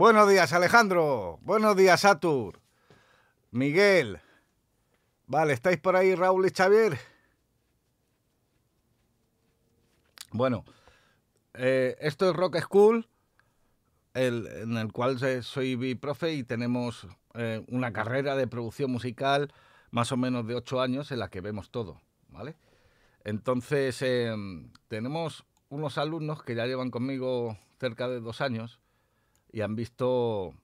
Buenos días, Alejandro. Buenos días, Atur! Miguel. Vale, ¿estáis por ahí, Raúl y Xavier? Bueno, eh, esto es Rock School, en el cual soy biprofe profe y tenemos eh, una carrera de producción musical más o menos de ocho años en la que vemos todo, ¿vale? Entonces, em, tenemos unos alumnos que ya llevan conmigo cerca de dos años y han visto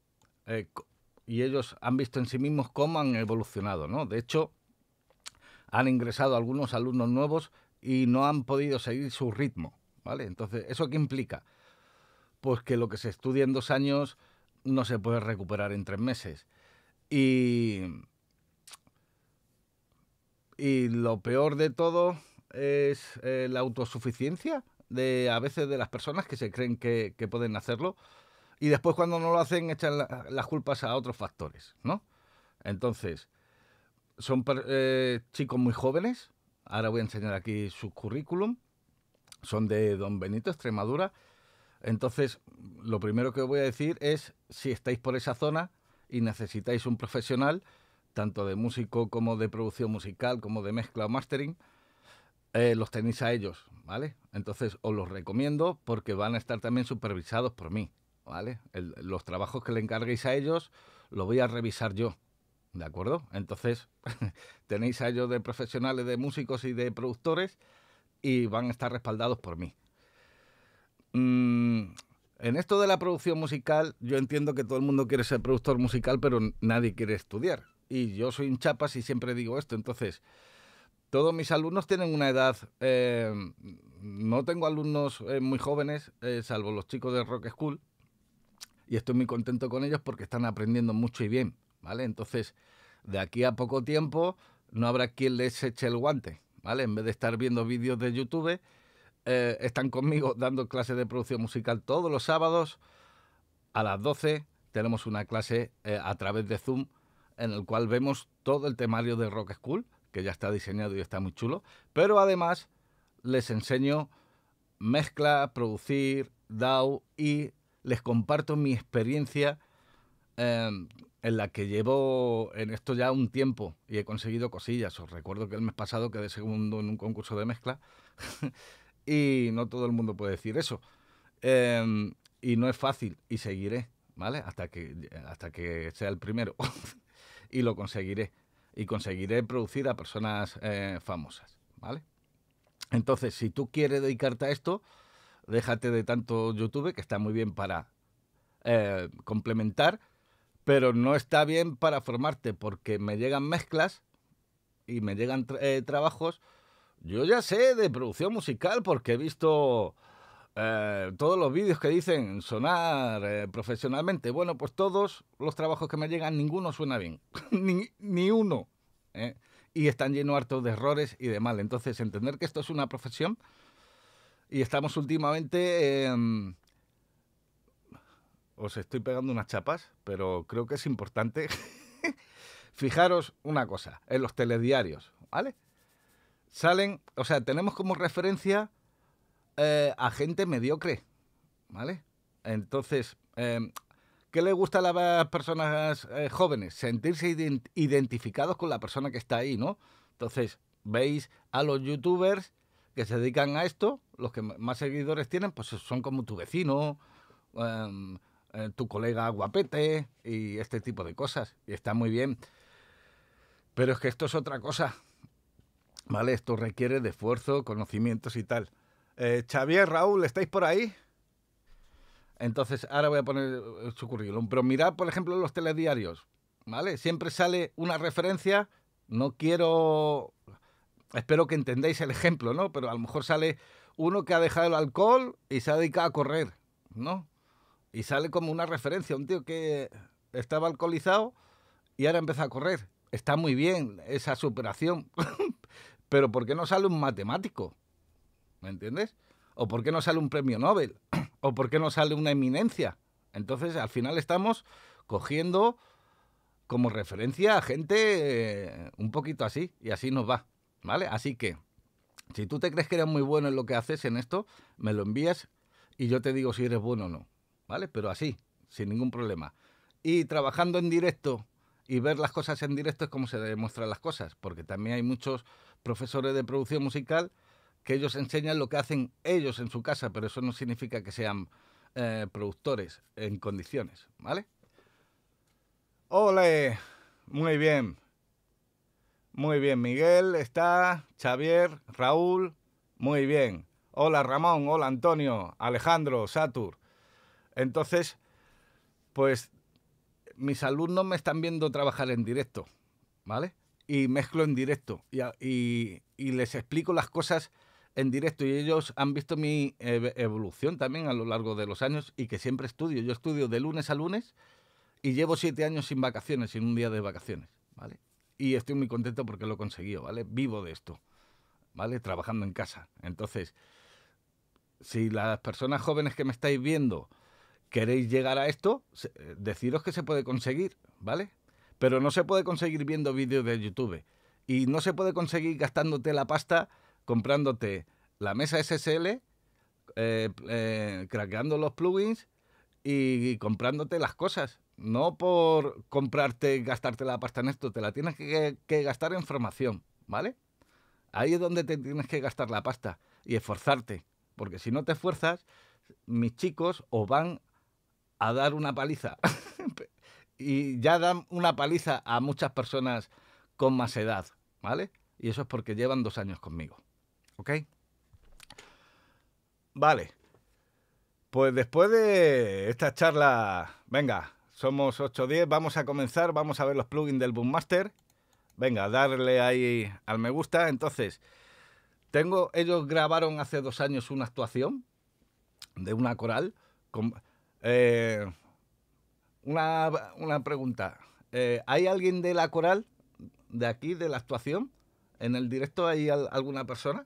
eh, y ellos han visto en sí mismos cómo han evolucionado, ¿no? De hecho, han ingresado algunos alumnos nuevos y no han podido seguir su ritmo, ¿vale? Entonces, ¿eso qué implica? Pues que lo que se estudia en dos años no se puede recuperar en tres meses. Y, y lo peor de todo es eh, la autosuficiencia de a veces de las personas que se creen que, que pueden hacerlo y después cuando no lo hacen echan las culpas a otros factores, ¿no? Entonces, son eh, chicos muy jóvenes, ahora voy a enseñar aquí su currículum, son de Don Benito, Extremadura, entonces lo primero que voy a decir es si estáis por esa zona y necesitáis un profesional, tanto de músico como de producción musical, como de mezcla o mastering, eh, los tenéis a ellos, ¿vale? Entonces os los recomiendo porque van a estar también supervisados por mí. ¿vale? los trabajos que le encarguéis a ellos los voy a revisar yo, ¿de acuerdo? Entonces, tenéis a ellos de profesionales, de músicos y de productores y van a estar respaldados por mí. Mm, en esto de la producción musical, yo entiendo que todo el mundo quiere ser productor musical, pero nadie quiere estudiar. Y yo soy un chapas y siempre digo esto. Entonces, todos mis alumnos tienen una edad. Eh, no tengo alumnos eh, muy jóvenes, eh, salvo los chicos de Rock School, y estoy muy contento con ellos porque están aprendiendo mucho y bien, ¿vale? Entonces, de aquí a poco tiempo no habrá quien les eche el guante, ¿vale? En vez de estar viendo vídeos de YouTube, eh, están conmigo dando clases de producción musical todos los sábados a las 12. Tenemos una clase eh, a través de Zoom en el cual vemos todo el temario de Rock School, que ya está diseñado y está muy chulo, pero además les enseño mezcla, producir, Dao y les comparto mi experiencia em, en la que llevo en esto ya un tiempo y he conseguido cosillas. Os recuerdo que el mes pasado quedé segundo en un concurso de mezcla y no todo el mundo puede decir eso. Em, y no es fácil y seguiré, ¿vale? Hasta que, hasta que sea el primero y lo conseguiré. Y conseguiré producir a personas eh, famosas, ¿vale? Entonces, si tú quieres dedicarte a esto, déjate de tanto YouTube, que está muy bien para eh, complementar, pero no está bien para formarte, porque me llegan mezclas y me llegan eh, trabajos. Yo ya sé de producción musical porque he visto eh, todos los vídeos que dicen sonar profesionalmente. Bueno, pues todos los trabajos que me llegan, ninguno suena bien. ni, ni, uno. Y están llenos hartos de errores y de mal. Entonces, entender que esto es una profesión y estamos últimamente... os estoy pegando unas chapas, pero creo que es importante. Fijaros una cosa, en los telediarios, ¿vale? Salen, o sea, tenemos como referencia eh, a gente mediocre, ¿vale? Entonces, em, ¿qué le gusta a las personas eh, jóvenes? Sentirse identificados con la persona que está ahí, ¿no? Entonces, veis a los youtubers que se dedican a esto, los que más seguidores tienen, pues eh, son como tu vecino, em, eh, tu colega guapete y este tipo de cosas. Y está muy bien. Pero es que esto es otra cosa. ¿Vale? Esto requiere de esfuerzo, conocimientos y tal. Eh, Xavier, Raúl, ¿estáis por ahí? Entonces, ahora voy a poner su currículum. Pero mirad, por ejemplo, los telediarios. ¿Vale? Siempre sale una referencia. No quiero espero que entendáis el ejemplo, ¿no? Pero a lo mejor sale uno que ha dejado el alcohol y se ha dedicado a correr, ¿no? Y sale como una referencia, un tío que estaba alcoholizado y ahora empieza a correr. Está muy bien esa superación, pero ¿por qué no sale un matemático? ¿Me entiendes? ¿O por qué no sale un premio Nobel? ¿O por qué no sale una eminencia? Entonces, al final estamos cogiendo como referencia a gente eh, un poquito así, y así nos va. ¿Vale? Así que, si tú te crees que eres muy bueno en lo que haces en esto, me lo envías y yo te digo si eres bueno o no. ¿Vale? Pero así, sin ningún problema. Y trabajando en directo y ver las cosas en directo es como se demuestran las cosas, porque también hay muchos profesores de producción musical que ellos enseñan lo que hacen ellos en su casa, pero eso no significa que sean eh, productores en condiciones, ¿vale? ¡Ole! Muy bien. Muy bien, Miguel está, Xavier, Raúl, muy bien. Hola Ramón, hola Antonio, Alejandro, Satur. Entonces, pues mis alumnos me están viendo trabajar en directo, ¿vale? Y mezclo en directo y, y les explico las cosas en directo y ellos han visto mi evolución también a lo largo de los años y que siempre estudio. Yo estudio de lunes a lunes y llevo siete años sin vacaciones, sin un día de vacaciones, ¿vale? y estoy muy contento porque lo he conseguido, ¿vale? Vivo de esto, ¿vale? Trabajando en casa. Entonces, si las personas jóvenes que me estáis viendo queréis llegar a esto, eh, deciros que se puede conseguir, ¿vale? Pero no se puede conseguir viendo vídeos de YouTube. Y no se puede conseguir gastándote la pasta comprándote la mesa SSL, eh, eh, craqueando los plugins y comprándote las cosas no por comprarte, gastarte la pasta en esto, te la tienes que, que, gastar en formación, ¿vale? Ahí es donde te tienes que gastar la pasta y esforzarte, porque si no te esfuerzas, mis chicos os van a dar una paliza. y ya dan una paliza a muchas personas con más edad, ¿vale? Y eso es porque llevan dos años conmigo, ¿ok? Vale. Pues después de esta charla, venga, somos 8.10, vamos a comenzar, vamos a ver los plugins del Boommaster. Venga, darle ahí al me gusta. Entonces, tengo, ellos grabaron hace dos años una actuación de una coral. Con, eh, una, pregunta. Eh, ¿Hay alguien de la coral, de aquí, de la actuación? ¿En el directo hay alguna persona?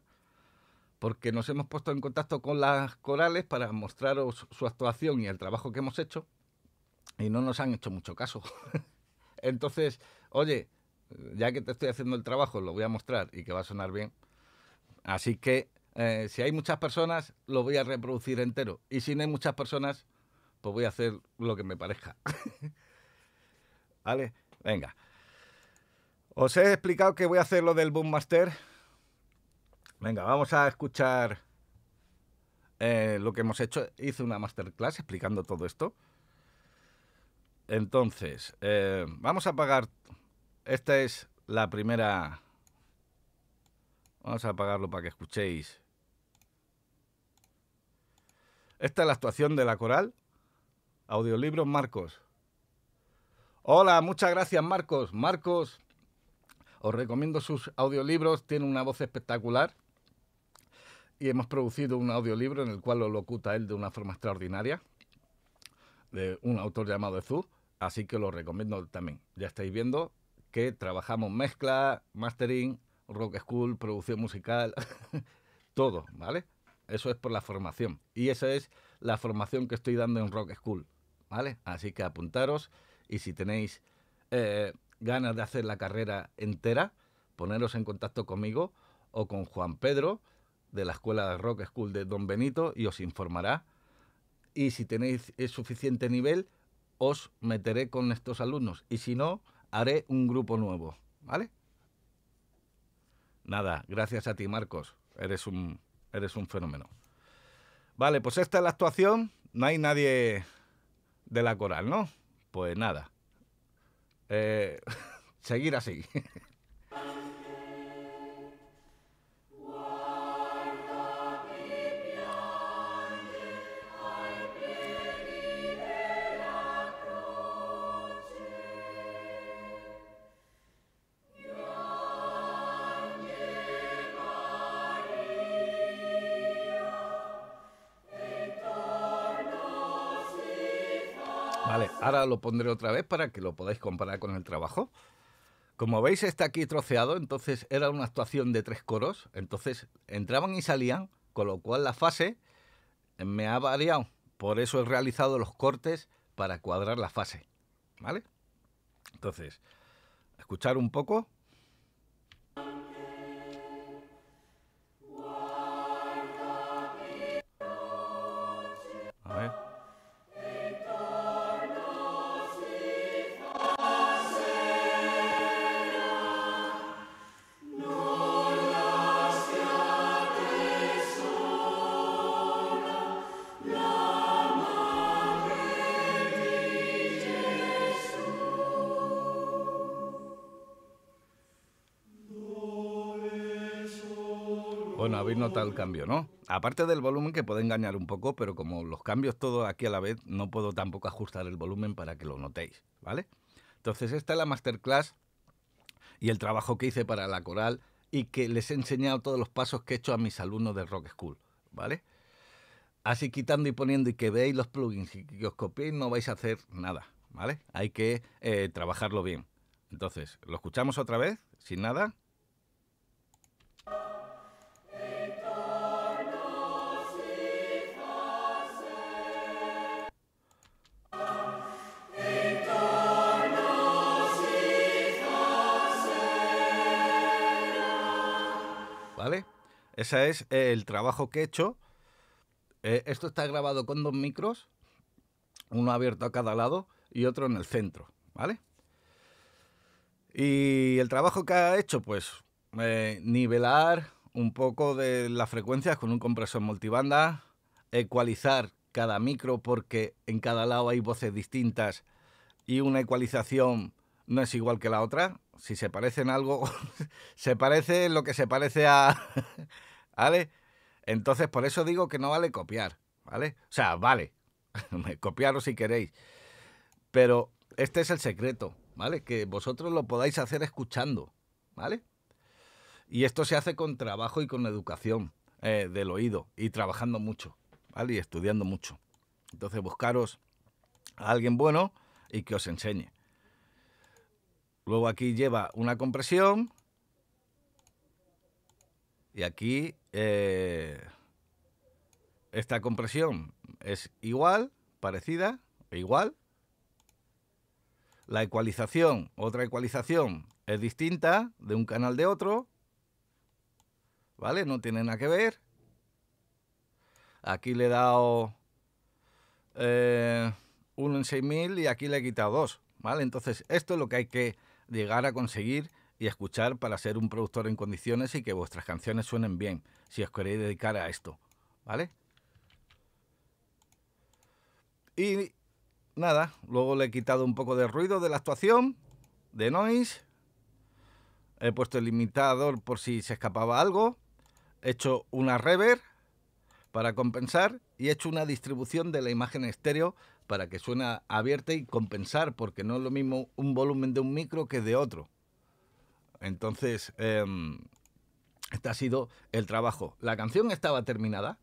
Porque nos hemos puesto en contacto con las corales para mostraros su actuación y el trabajo que hemos hecho y no nos han hecho mucho caso. Entonces, oye, ya que te estoy haciendo el trabajo, lo voy a mostrar y que va a sonar bien. Así que eh, si hay muchas personas, lo voy a reproducir entero. Y si no hay muchas personas, pues voy a hacer lo que me parezca. ¿Vale? Venga. Os he explicado que voy a hacer lo del Boom Master. Venga, vamos a escuchar eh, lo que hemos hecho. Hice una masterclass explicando todo esto. Entonces, eh, vamos a apagar. Esta es la primera. Vamos a apagarlo para que escuchéis. Esta es la actuación de la coral. Audiolibros Marcos. Hola, muchas gracias Marcos. Marcos, os recomiendo sus audiolibros. Tiene una voz espectacular. Y hemos producido un audiolibro en el cual lo locuta él de una forma extraordinaria. De un autor llamado Ezú. Así que lo recomiendo también. Ya estáis viendo que trabajamos mezcla, mastering, rock school, producción musical, todo, ¿vale? Eso es por la formación. Y esa es la formación que estoy dando en Rock School, ¿vale? Así que apuntaros y si tenéis eh, ganas de hacer la carrera entera, poneros en contacto conmigo o con Juan Pedro de la Escuela de Rock School de Don Benito y os informará. Y si tenéis eh, suficiente nivel, os meteré con estos alumnos y si no, haré un grupo nuevo, ¿vale? Nada, gracias a ti Marcos, eres un, eres un fenómeno. Vale, pues esta es la actuación, no hay nadie de la coral, ¿no? Pues nada, eh, seguir así. lo pondré otra vez para que lo podáis comparar con el trabajo. Como veis está aquí troceado, entonces era una actuación de tres coros, entonces entraban y salían, con lo cual la fase me ha variado. Por eso he realizado los cortes para cuadrar la fase, ¿vale? Entonces, escuchar un poco nota el cambio, ¿no? Aparte del volumen que puede engañar un poco, pero como los cambios todos aquí a la vez, no puedo tampoco ajustar el volumen para que lo notéis, ¿vale? Entonces esta es la masterclass y el trabajo que hice para la coral y que les he enseñado todos los pasos que he hecho a mis alumnos de Rock School, ¿vale? Así quitando y poniendo y que veáis los plugins y que os copiéis no vais a hacer nada, ¿vale? Hay que eh, trabajarlo bien. Entonces, lo escuchamos otra vez, sin nada. ¿vale? Ese es eh, el trabajo que he hecho. Eh, esto está grabado con dos micros, uno abierto a cada lado y otro en el centro, ¿vale? Y el trabajo que ha hecho, pues, eh, nivelar un poco de las frecuencias con un compresor multibanda, ecualizar cada micro porque en cada lado hay voces distintas y una ecualización no es igual que la otra, si se parecen algo, se parece lo que se parece a... ¿Vale? Entonces, por eso digo que no vale copiar, ¿vale? O sea, vale, copiaros si queréis. Pero este es el secreto, ¿vale? Que vosotros lo podáis hacer escuchando, ¿vale? Y esto se hace con trabajo y con educación eh, del oído y trabajando mucho, ¿vale? Y estudiando mucho. Entonces, buscaros a alguien bueno y que os enseñe. Luego aquí lleva una compresión. Y aquí eh, esta compresión es igual, parecida, igual. La ecualización, otra ecualización, es distinta de un canal de otro. ¿Vale? No tiene nada que ver. Aquí le he dado eh, uno en 6.000 y aquí le he quitado dos. ¿Vale? Entonces, esto es lo que hay que llegar a conseguir y escuchar para ser un productor en condiciones y que vuestras canciones suenen bien, si os queréis dedicar a esto, ¿vale? Y nada, luego le he quitado un poco de ruido de la actuación, de noise, he puesto el limitador por si se escapaba algo, he hecho una reverb para compensar y he hecho una distribución de la imagen estéreo para que suena abierta y compensar, porque no es lo mismo un volumen de un micro que de otro. Entonces, em, este ha sido el trabajo. La canción estaba terminada.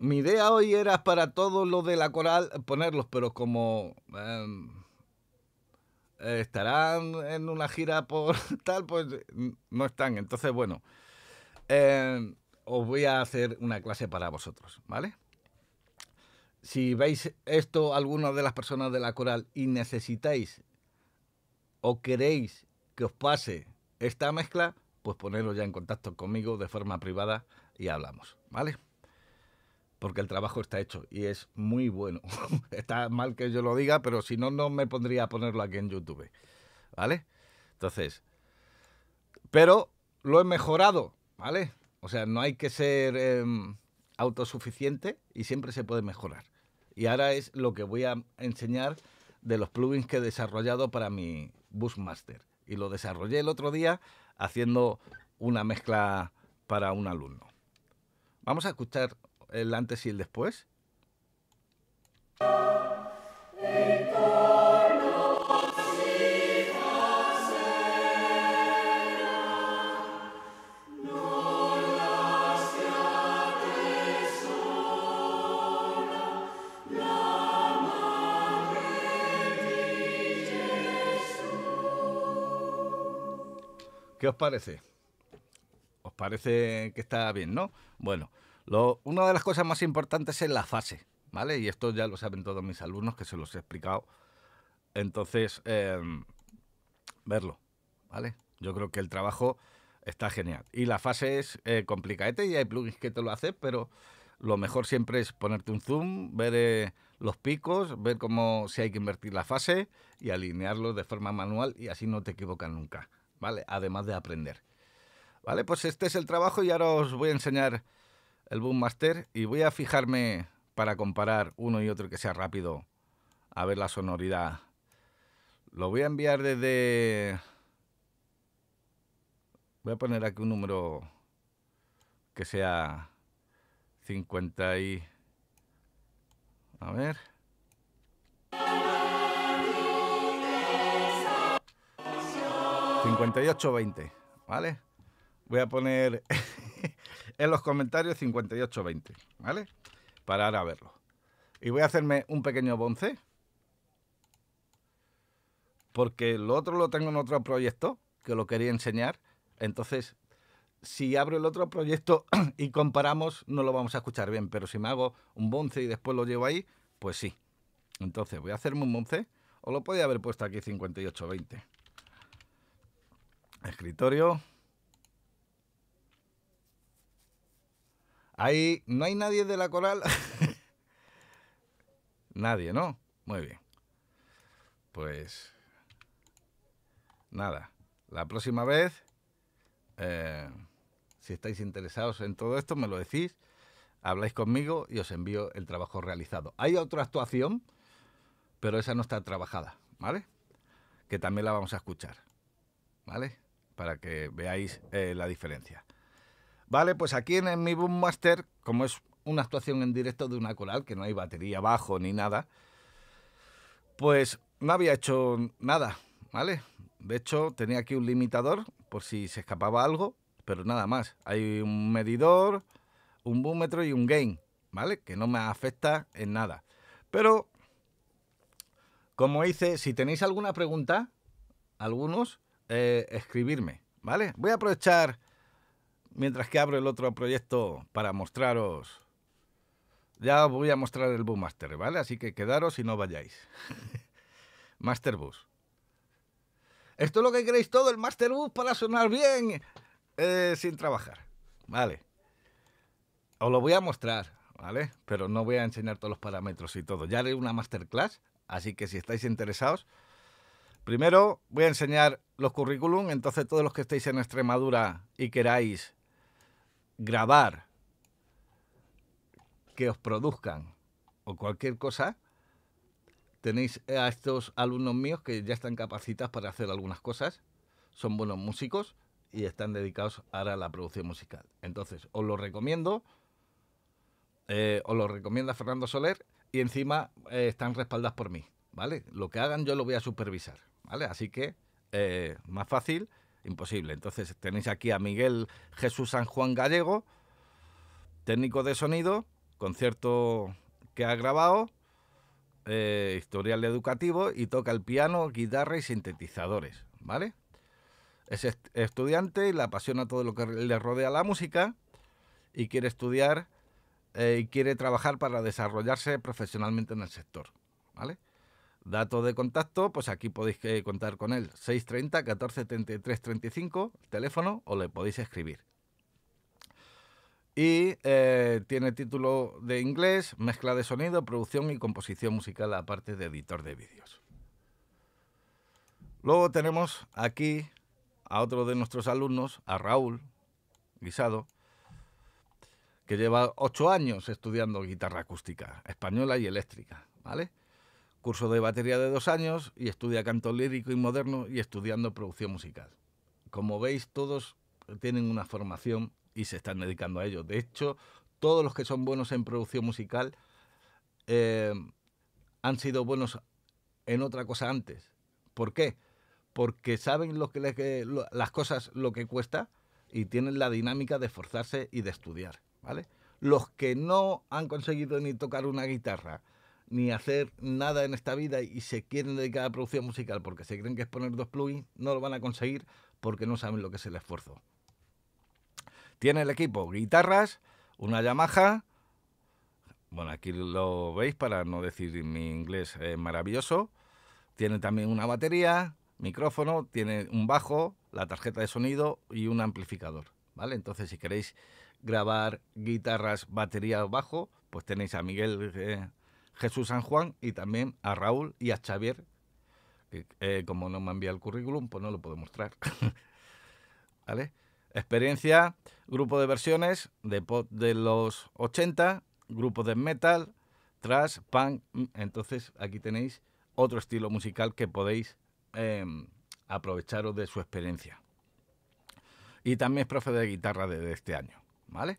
Mi idea hoy era para todo lo de la coral ponerlos, pero como em, estarán en una gira por tal, pues no están. Entonces, bueno, em, os voy a hacer una clase para vosotros, ¿vale? si veis esto alguna de las personas de la coral y necesitáis o queréis que os pase esta mezcla, pues poneros ya en contacto conmigo de forma privada y hablamos, ¿vale? Porque el trabajo está hecho y es muy bueno. está mal que yo lo diga, pero si no, no me pondría a ponerlo aquí en YouTube, ¿vale? Entonces, pero lo he mejorado, ¿vale? O sea, no hay que ser... Em, autosuficiente y siempre se puede mejorar. Y ahora es lo que voy a enseñar de los plugins que he desarrollado para mi Boostmaster. Y lo desarrollé el otro día haciendo una mezcla para un alumno. Vamos a escuchar el antes y el después. ¿Qué os parece? ¿Os parece que está bien, no? Bueno, una de las cosas más importantes es la fase, ¿vale? Y esto ya lo saben todos mis alumnos que se los he explicado. Entonces, em, verlo, ¿vale? Yo creo que el trabajo está genial. Y la fase es eh, complicadita y hay plugins que te lo hacen, pero lo mejor siempre es ponerte un zoom, ver eh, los picos, ver cómo si hay que invertir la fase y alinearlo de forma manual y así no te equivocas nunca. ¿vale? Además de aprender. ¿Vale? Pues este es el trabajo y ahora os voy a enseñar el Boom Master y voy a fijarme para comparar uno y otro que sea rápido a ver la sonoridad. Lo voy a enviar desde... Voy a poner aquí un número que sea 50 y... A ver. 5820, ¿vale? Voy a poner en los comentarios 5820, ¿vale? Para ahora verlo. Y voy a hacerme un pequeño bonce. Porque lo otro lo tengo en otro proyecto que lo quería enseñar. Entonces, si abro el otro proyecto y comparamos, no lo vamos a escuchar bien. Pero si me hago un bonce y después lo llevo ahí, pues sí. Entonces, voy a hacerme un bonce. O lo podía haber puesto aquí 5820. Escritorio. Ahí no hay nadie de la coral. nadie, ¿no? Muy bien. Pues nada, la próxima vez, eh, si estáis interesados en todo esto, me lo decís, habláis conmigo y os envío el trabajo realizado. Hay otra actuación, pero esa no está trabajada, ¿vale? Que también la vamos a escuchar, ¿vale? para que veáis eh, la diferencia. Vale, pues aquí en, mi Boom Master, como es una actuación en directo de una coral, que no hay batería abajo ni nada, pues no había hecho nada, ¿vale? De hecho, tenía aquí un limitador por si se escapaba algo, pero nada más. Hay un medidor, un búmetro y un gain, ¿vale? Que no me afecta en nada. Pero, como hice, si tenéis alguna pregunta, algunos, eh, escribirme, ¿vale? Voy a aprovechar, mientras que abro el otro proyecto, para mostraros... Ya os voy a mostrar el Bus Master, ¿vale? Así que quedaros y no vayáis. Master Bus. Esto es lo que queréis todo, el Master Bus, para sonar bien, eh, sin trabajar. Vale. Os lo voy a mostrar, ¿vale? Pero no voy a enseñar todos los parámetros y todo. Ya haré una masterclass, así que si estáis interesados, Primero voy a enseñar los currículum, entonces todos los que estéis en Extremadura y queráis grabar que os produzcan o cualquier cosa, tenéis a estos alumnos míos que ya están capacitados para hacer algunas cosas, son buenos músicos y están dedicados ahora a la producción musical. Entonces, os lo recomiendo, eh, os lo recomienda Fernando Soler y encima eh, están respaldados por mí, ¿vale? Lo que hagan yo lo voy a supervisar. ¿vale? Así que eh, más fácil, imposible. Entonces tenéis aquí a Miguel Jesús San Juan Gallego, técnico de sonido, concierto que ha grabado, eh, historial educativo y toca el piano, guitarra y sintetizadores, ¿vale? Es estudiante y le apasiona todo lo que le rodea la música y quiere estudiar eh, y quiere trabajar para desarrollarse profesionalmente en el sector, ¿vale? Datos de contacto, pues aquí podéis eh, contar con él. 630 14 teléfono, o le podéis escribir. Y eh, tiene título de inglés, mezcla de sonido, producción y composición musical, aparte de editor de vídeos. Luego tenemos aquí a otro de nuestros alumnos, a Raúl Guisado, que lleva ocho años estudiando guitarra acústica, española y eléctrica, ¿vale? curso de batería de dos años y estudia canto lírico y moderno y estudiando producción musical. Como veis, todos tienen una formación y se están dedicando a ello. De hecho, todos los que son buenos en producción musical eh, han sido buenos en otra cosa antes. ¿Por qué? Porque saben lo que, eh, las cosas, lo que cuesta y tienen la dinámica de esforzarse y de estudiar, ¿vale? Los que no han conseguido ni tocar una guitarra, ni hacer nada en esta vida y se quieren dedicar a producción musical porque se creen que es poner dos plugins, no lo van a conseguir porque no saben lo que es el esfuerzo. Tiene el equipo guitarras, una Yamaha, bueno, aquí lo veis para no decir mi inglés maravilloso, tiene también una batería, micrófono, tiene un bajo, la tarjeta de sonido y un amplificador, ¿vale? Entonces si queréis grabar guitarras, batería o bajo, pues tenéis a Miguel... Eh, Jesús San Juan y también a Raúl y a Xavier. Eh, como no me enviado el currículum, pues no lo puedo mostrar. ¿Vale? Experiencia, grupo de versiones de pop de los 80, grupo de metal, trash, punk. Mm, entonces aquí tenéis otro estilo musical que podéis em, aprovecharos de su experiencia. Y también es profe de guitarra de este año, ¿vale?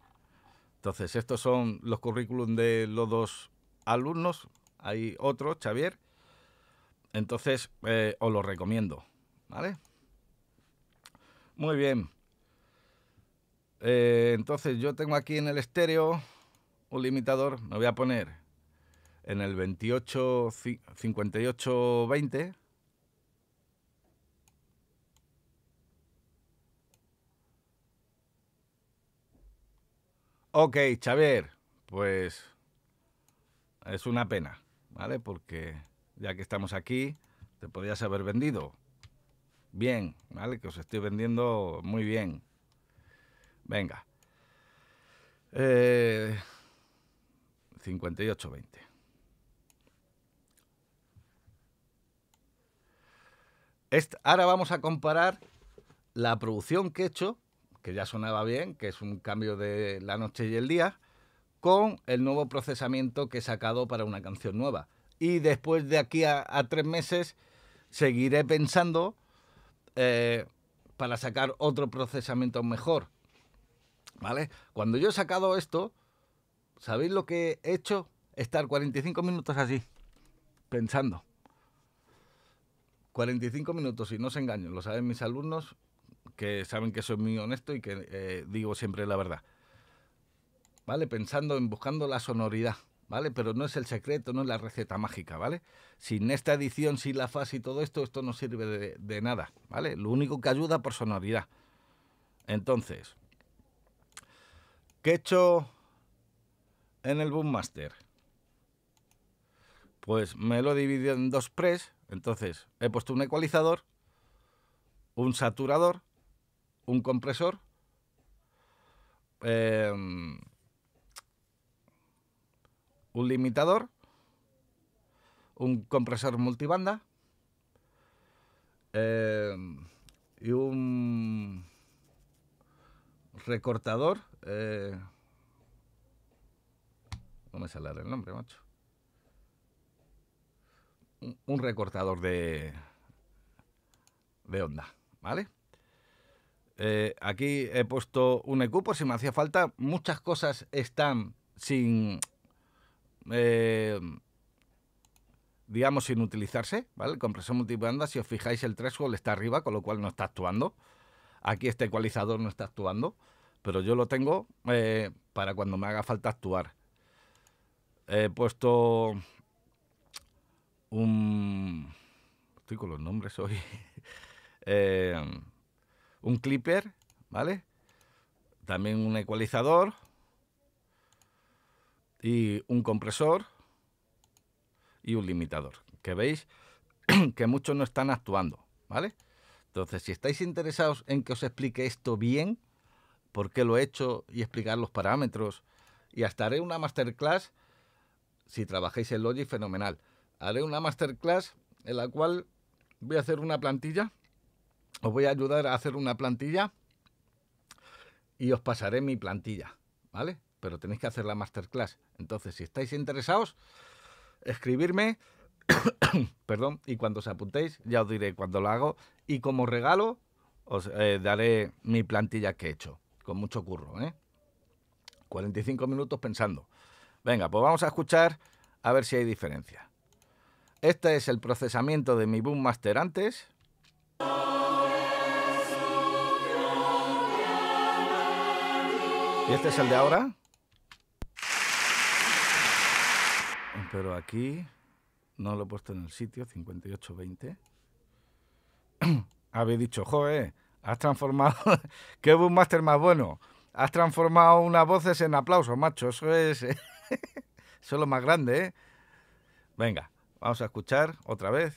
Entonces, estos son los currículum de los dos alumnos, hay otro, Xavier. Entonces, eh, os lo recomiendo, ¿vale? Muy bien. Eh, entonces, yo tengo aquí en el estéreo un limitador. Me voy a poner en el 28, 58, 20. Ok, Xavier, pues es una pena, ¿vale? Porque ya que estamos aquí, te podías haber vendido. Bien, ¿vale? Que os estoy vendiendo muy bien. Venga. 58, eh, 20. Ahora vamos a comparar la producción que he hecho, que ya sonaba bien, que es un cambio de la noche y el día, con el nuevo procesamiento que he sacado para una canción nueva. Y después de aquí a, tres meses seguiré pensando eh, para sacar otro procesamiento mejor. ¿Vale? Cuando yo he sacado esto, ¿sabéis lo que he hecho? Estar 45 minutos así, pensando. 45 minutos, y no se engaño, lo saben mis alumnos, que saben que soy muy honesto y que eh, digo siempre la verdad. ¿vale? Pensando en buscando la sonoridad, ¿vale? Pero no es el secreto, no es la receta mágica, ¿vale? Sin esta edición, sin la fase y todo esto, esto no sirve de, nada, ¿vale? Lo único que ayuda por sonoridad. Entonces, ¿qué he hecho en el Boommaster? Pues me lo he dividido en dos pres, entonces he puesto un ecualizador, un saturador, un compresor, eh, un limitador, un compresor multibanda eh, y un recortador. Eh, no me sale el nombre, macho. Un, recortador de, de onda, ¿vale? Eh, aquí he puesto un EQ si me hacía falta. Muchas cosas están sin eh, digamos, sin utilizarse, ¿vale? El compresor multibanda, si os fijáis, el threshold está arriba, con lo cual no está actuando. Aquí este ecualizador no está actuando, pero yo lo tengo eh, para cuando me haga falta actuar. He puesto un... Estoy con los nombres hoy. Eh, un clipper, ¿vale? También un ecualizador y un compresor y un limitador, que veis que muchos no están actuando, ¿vale? Entonces, si estáis interesados en que os explique esto bien, por qué lo he hecho y explicar los parámetros, y hasta haré una masterclass, si trabajáis en Logic, fenomenal. Haré una masterclass en la cual voy a hacer una plantilla, os voy a ayudar a hacer una plantilla y os pasaré mi plantilla, ¿vale? pero tenéis que hacer la masterclass. Entonces, si estáis interesados, escribirme, perdón, y cuando os apuntéis, ya os diré cuándo lo hago. Y como regalo, os eh, daré mi plantilla que he hecho, con mucho curro, 45 ¿eh? minutos pensando. Venga, pues vamos a escuchar a ver si hay diferencia. Este es el procesamiento de mi Boom Master antes. Y este es el de ahora. Pero aquí no lo he puesto en el sitio, 5820. Habéis dicho, joe, has transformado. ¡Qué master más bueno! Has transformado unas voces en aplausos, macho. Eso es. Eso es lo más grande, ¿eh? Venga, vamos a escuchar otra vez.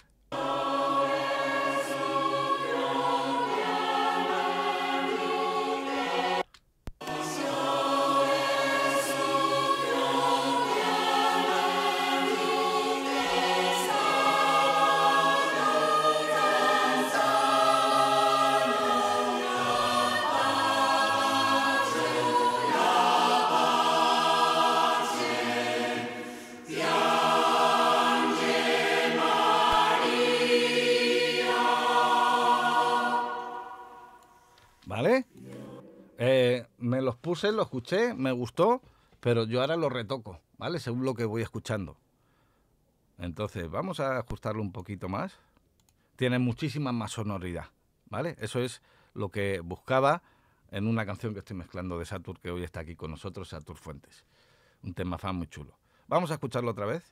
lo escuché, me gustó, pero yo ahora lo retoco, ¿vale? Según lo que voy escuchando. Entonces, vamos a ajustarlo un poquito más. Tiene muchísima más sonoridad, ¿vale? Eso es lo que buscaba en una canción que estoy mezclando de Satur, que hoy está aquí con nosotros, Satur Fuentes. Un tema fan muy chulo. Vamos a escucharlo otra vez.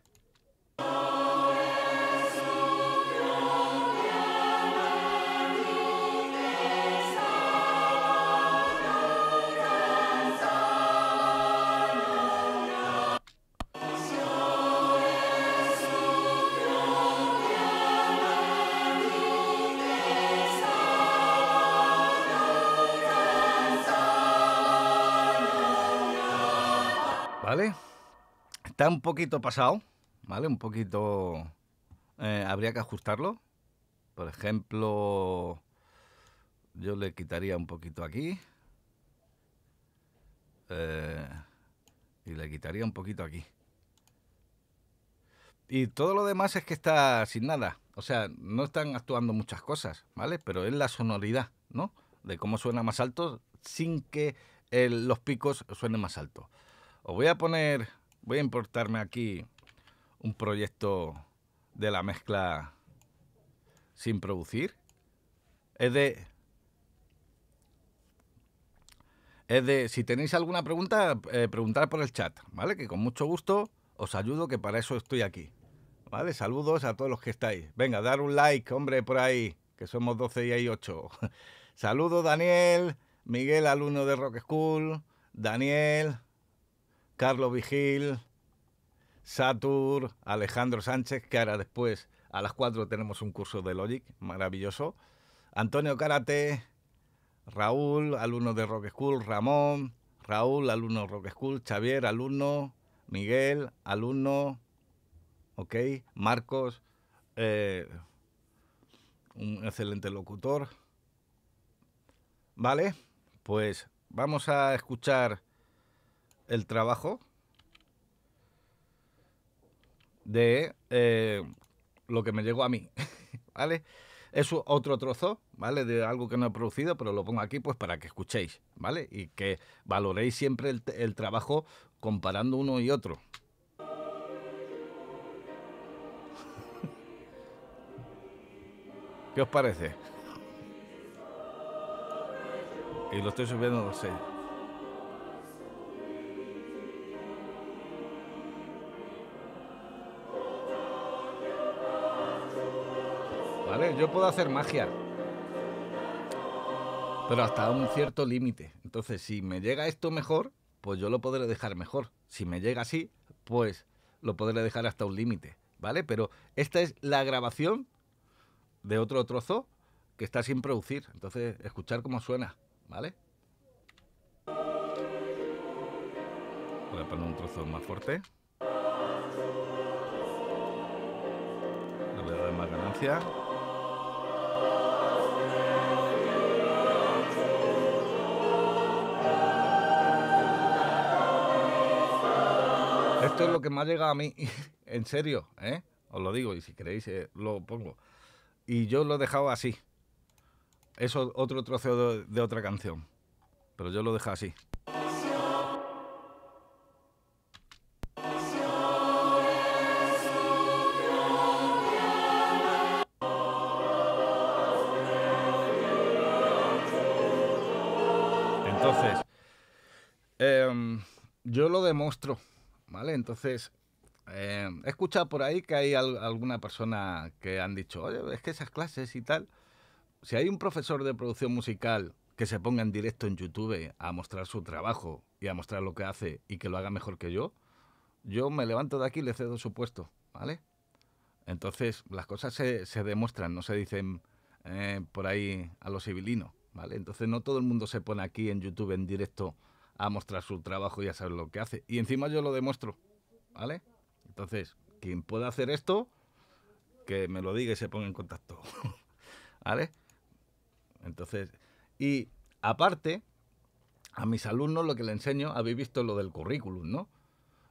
un poquito pasado, ¿vale? Un poquito... Eh, habría que ajustarlo. Por ejemplo, yo le quitaría un poquito aquí. Eh, y le quitaría un poquito aquí. Y todo lo demás es que está sin nada. O sea, no están actuando muchas cosas, ¿vale? Pero es la sonoridad, ¿no? De cómo suena más alto sin que eh, los picos suenen más alto. Os voy a poner voy a importarme aquí un proyecto de la mezcla sin producir. Es de... Es de, si tenéis alguna pregunta, eh, preguntad preguntar por el chat, ¿vale? Que con mucho gusto os ayudo, que para eso estoy aquí. ¿Vale? Saludos a todos los que estáis. Venga, dar un like, hombre, por ahí, que somos 12 y hay 8. Saludos, Daniel, Miguel, alumno de Rock School, Daniel, Carlos Vigil, Satur, Alejandro Sánchez, que ahora después a las 4 tenemos un curso de Logic maravilloso, Antonio Karate, Raúl, alumno de Rock School, Ramón, Raúl, alumno Rock School, Xavier, alumno, Miguel, alumno, ok, Marcos, eh, un excelente locutor. Vale, pues vamos a escuchar el trabajo de eh, lo que me llegó a mí, ¿vale? Es otro trozo, ¿vale? De algo que no he producido, pero lo pongo aquí pues para que escuchéis, ¿vale? Y que valoréis siempre el, el trabajo comparando uno y otro. ¿Qué os parece? Y lo estoy subiendo, no sé. Yo puedo hacer magia. Pero hasta un cierto límite. Entonces, si me llega esto mejor, pues yo lo podré dejar mejor. Si me llega así, pues lo podré dejar hasta un límite, ¿vale? Pero esta es la grabación de otro trozo que está sin producir. Entonces, escuchar cómo suena, ¿vale? Voy a poner un trozo más fuerte. Le voy a dar más ganancia. Esto es lo que más llega a mí, en serio, ¿eh? Os lo digo, y si queréis eh, lo pongo. Y yo lo he dejado así. Eso otro trozo de, de otra canción. Pero yo lo he dejado así. ¿vale? Entonces, eh, he escuchado por ahí que hay alguna persona que han dicho, oye, es que esas clases y tal, si hay un profesor de producción musical que se ponga en directo en YouTube a mostrar su trabajo y a mostrar lo que hace y que lo haga mejor que yo, yo me levanto de aquí y le cedo su puesto, ¿vale? Entonces, las cosas se, demuestran, no se dicen eh, por ahí a los civilinos, ¿vale? Entonces, no todo el mundo se pone aquí en YouTube en directo a mostrar su trabajo y a saber lo que hace. Y encima yo lo demuestro, ¿vale? Entonces, quien pueda hacer esto, que me lo diga y se ponga en contacto, ¿vale? Entonces, y aparte, a mis alumnos lo que les enseño, habéis visto lo del currículum, ¿no?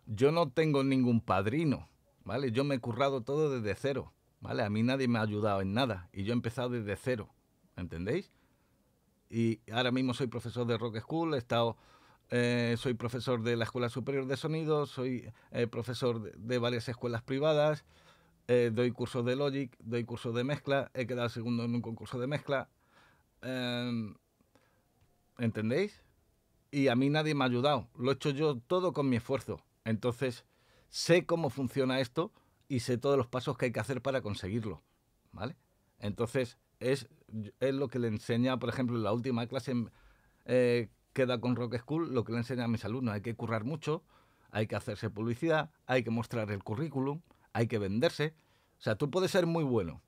Yo no tengo ningún padrino, ¿vale? Yo me he currado todo desde cero, ¿vale? A mí nadie me ha ayudado en nada y yo he empezado desde cero, ¿entendéis? Y ahora mismo soy profesor de Rock School, he estado eh, soy profesor de la Escuela Superior de Sonido, soy eh, profesor de, varias escuelas privadas, eh, doy cursos de Logic, doy cursos de mezcla, he quedado segundo en un concurso de mezcla. Em, ¿Entendéis? Y a mí nadie me ha ayudado, lo he hecho yo todo con mi esfuerzo. Entonces, sé cómo funciona esto y sé todos los pasos que hay que hacer para conseguirlo. ¿Vale? Entonces, es, es lo que le enseña, por ejemplo, en la última clase em, queda con Rock School lo que le enseña a mis alumnos. Hay que currar mucho, hay que hacerse publicidad, hay que mostrar el currículum, hay que venderse. O sea, tú puedes ser muy bueno,